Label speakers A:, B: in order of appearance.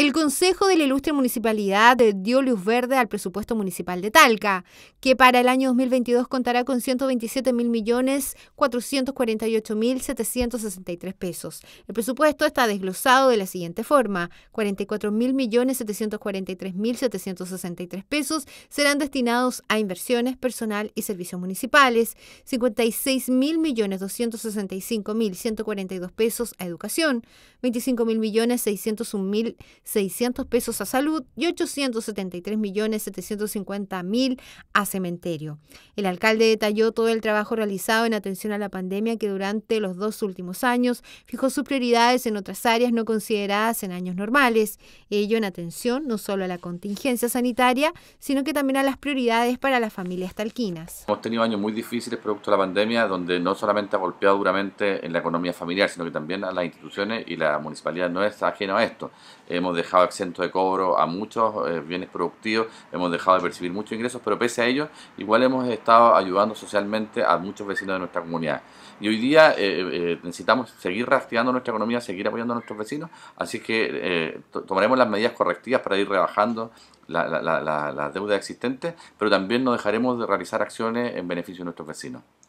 A: El Consejo de la Ilustre Municipalidad dio luz verde al presupuesto municipal de Talca, que para el año 2022 contará con 127 mil millones 448 mil 763 pesos. El presupuesto está desglosado de la siguiente forma: 44 mil millones 743 mil 763 pesos serán destinados a inversiones, personal y servicios municipales, 56 mil millones 265 mil 142 pesos a educación, 25 mil millones mil 600 pesos a salud y 873 millones a cementerio. El alcalde detalló todo el trabajo realizado en atención a la pandemia que durante los dos últimos años fijó sus prioridades en otras áreas no consideradas en años normales, ello en atención no solo a la contingencia sanitaria, sino que también a las prioridades para las familias talquinas.
B: Hemos tenido años muy difíciles producto de la pandemia, donde no solamente ha golpeado duramente en la economía familiar, sino que también a las instituciones y la municipalidad no es ajena a esto. Hemos dejado exento de cobro a muchos eh, bienes productivos, hemos dejado de percibir muchos ingresos, pero pese a ello, igual hemos estado ayudando socialmente a muchos vecinos de nuestra comunidad. Y hoy día eh, eh, necesitamos seguir reactivando nuestra economía, seguir apoyando a nuestros vecinos, así que tomaremos las medidas correctivas para ir rebajando las deudas existentes, pero también no dejaremos de realizar acciones en beneficio de nuestros vecinos.